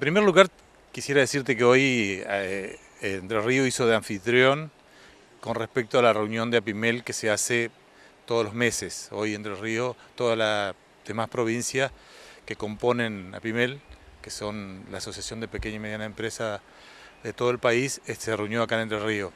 En primer lugar, quisiera decirte que hoy eh, Entre Río hizo de anfitrión con respecto a la reunión de APIMEL que se hace todos los meses. Hoy Entre Río, todas las demás provincias que componen APIMEL, que son la Asociación de Pequeña y Mediana Empresa de todo el país, eh, se reunió acá en Entre Río.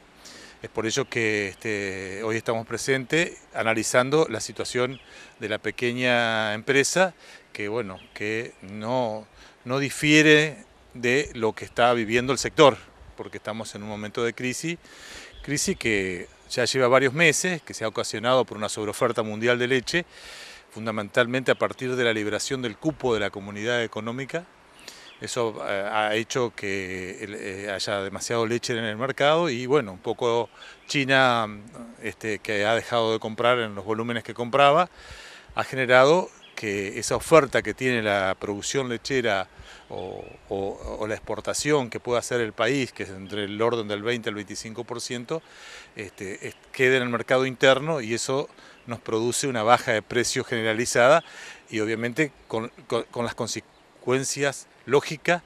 Es por ello que este, hoy estamos presentes analizando la situación de la pequeña empresa que, bueno, que no, no difiere de lo que está viviendo el sector, porque estamos en un momento de crisis, crisis que ya lleva varios meses, que se ha ocasionado por una sobreoferta mundial de leche, fundamentalmente a partir de la liberación del cupo de la comunidad económica. Eso eh, ha hecho que eh, haya demasiado leche en el mercado y bueno, un poco China, este, que ha dejado de comprar en los volúmenes que compraba, ha generado que esa oferta que tiene la producción lechera o, la exportación que pueda hacer el país, que es entre el orden del 20 al 25%, este, quede en el mercado interno y eso nos produce una baja de precio generalizada y obviamente con, las consecuencias lógicas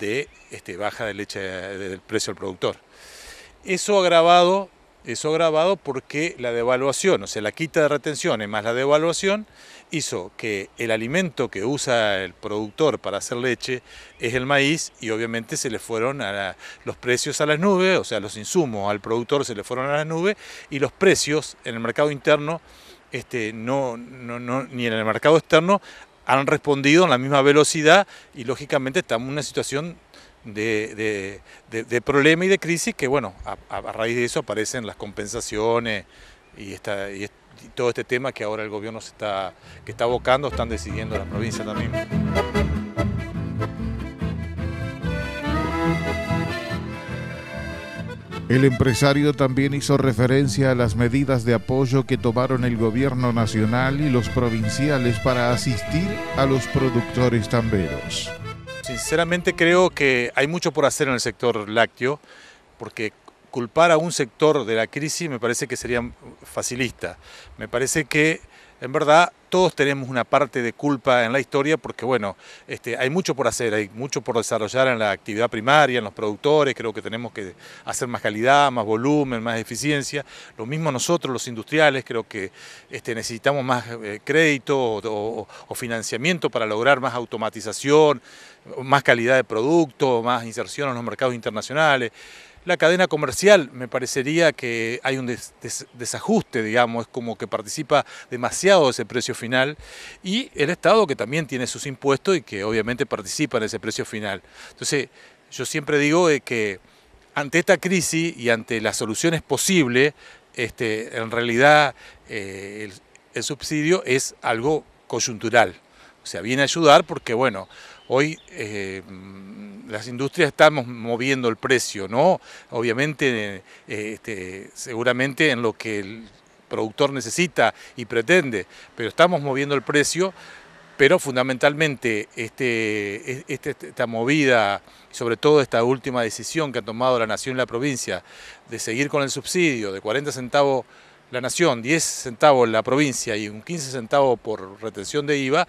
de este, baja de leche del precio al productor. Eso agravado eso grabado porque la devaluación, o sea, la quita de retenciones más la devaluación, hizo que el alimento que usa el productor para hacer leche es el maíz y obviamente se le fueron a los precios a las nubes, o sea, los insumos al productor se le fueron a las nubes y los precios en el mercado interno, este, no, no, no, ni en el mercado externo, han respondido en la misma velocidad y lógicamente estamos en una situación de, de, problema y de crisis que, bueno, a, raíz de eso aparecen las compensaciones y, todo este tema que ahora el gobierno está, que está abocando, están decidiendo las provincias también. El empresario también hizo referencia a las medidas de apoyo que tomaron el gobierno nacional y los provinciales para asistir a los productores tamberos. Sinceramente creo que hay mucho por hacer en el sector lácteo, porque culpar a un sector de la crisis me parece que sería facilista. Me parece que en verdad todos tenemos una parte de culpa en la historia porque, bueno, este, hay mucho por hacer, hay mucho por desarrollar en la actividad primaria, en los productores, creo que tenemos que hacer más calidad, más volumen, más eficiencia. Lo mismo nosotros, los industriales, creo que este, necesitamos más eh, crédito o, financiamiento para lograr más automatización, más calidad de producto, más inserción en los mercados internacionales. La cadena comercial, me parecería que hay un desajuste, digamos, es como que participa demasiado de ese precio final, y el Estado que también tiene sus impuestos y que obviamente participa en ese precio final. Entonces, yo siempre digo eh, que ante esta crisis y ante las soluciones posibles, este, en realidad eh, el subsidio es algo coyuntural. O sea, viene a ayudar porque, bueno, Hoy eh, las industrias estamos moviendo el precio, ¿no? Obviamente, eh, este, seguramente en lo que el productor necesita y pretende, pero estamos moviendo el precio, pero fundamentalmente este, este, esta movida, sobre todo esta última decisión que ha tomado la Nación y la provincia de seguir con el subsidio de 40 centavos la nación 10 centavos la provincia y un 15 centavos por retención de IVA,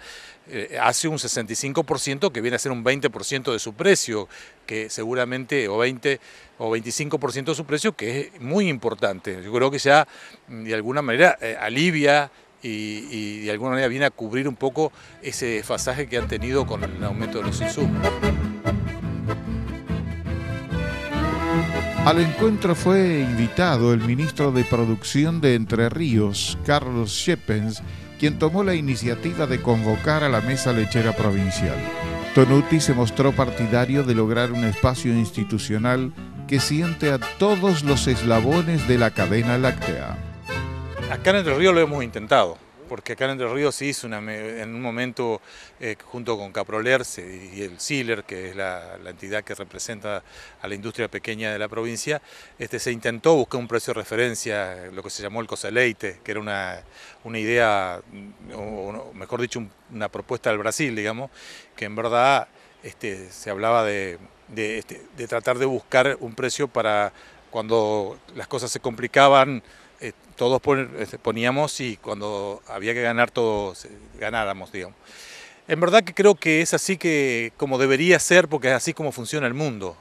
eh, hace un 65% que viene a ser un 20% de su precio, que seguramente, o 20 o 25% de su precio, que es muy importante. Yo creo que ya mm, de alguna manera eh, alivia y, y de alguna manera viene a cubrir un poco ese desfasaje que han tenido con el aumento de los insumos. Al encuentro fue invitado el ministro de Producción de Entre Ríos, Carlos Shepens, quien tomó la iniciativa de convocar a la mesa lechera provincial. Tonuti se mostró partidario de lograr un espacio institucional que siente a todos los eslabones de la cadena láctea. Acá en Entre Ríos lo hemos intentado porque acá en Entre Ríos se hizo una, en un momento eh, junto con Caproler y el SILER, que es la, entidad que representa a la industria pequeña de la provincia, este, se intentó buscar un precio de referencia, lo que se llamó el coseleite, que era una, idea, o, mejor dicho, una propuesta al Brasil, digamos, que en verdad este, se hablaba de, este, de tratar de buscar un precio para cuando las cosas se complicaban, eh, todos este, poníamos y cuando había que ganar todos eh, ganáramos, digamos. En verdad que creo que es así que como debería ser, porque es así como funciona el mundo.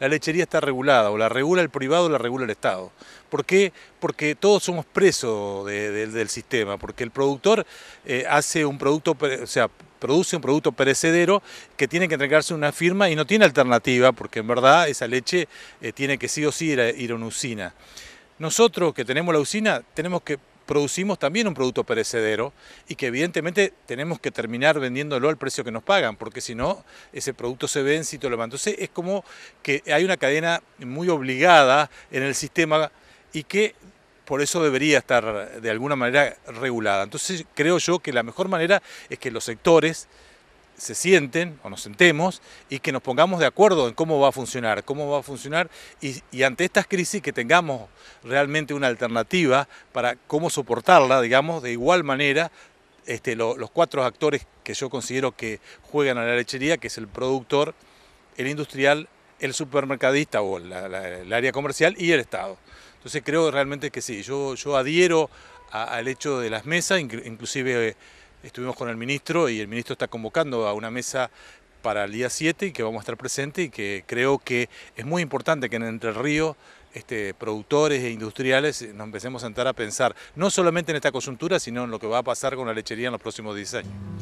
la lechería está regulada, o la regula el privado o la regula el Estado. ¿Por qué? Porque todos somos presos del sistema, porque el productor eh, hace un producto, o sea, produce un producto perecedero que tiene que entregarse a una firma y no tiene alternativa, porque en verdad esa leche tiene que sí o sí ir a una usina. Nosotros que tenemos la usina, tenemos que producimos también un producto perecedero y que evidentemente tenemos que terminar vendiéndolo al precio que nos pagan, porque si no, ese producto se vence y todo lo demás. Entonces es como que hay una cadena muy obligada en el sistema y que por eso debería estar de alguna manera regulada. Entonces creo yo que la mejor manera es que los sectores se sienten o nos sentemos y que nos pongamos de acuerdo en cómo va a funcionar, cómo va a funcionar y, ante estas crisis que tengamos realmente una alternativa para cómo soportarla, digamos, de igual manera este, los cuatro actores que yo considero que juegan a la lechería, que es el productor, el industrial, el supermercadista o el área comercial y el Estado. Entonces creo realmente que sí, yo, yo adhiero al hecho de las mesas, inclusive... Estuvimos con el ministro y el ministro está convocando a una mesa para el día 7 y que vamos a estar presentes y que creo que es muy importante que en Entre Ríos este, productores e industriales eh, nos empecemos a sentar a pensar, no solamente en esta coyuntura, sino en lo que va a pasar con la lechería en los próximos 10 años.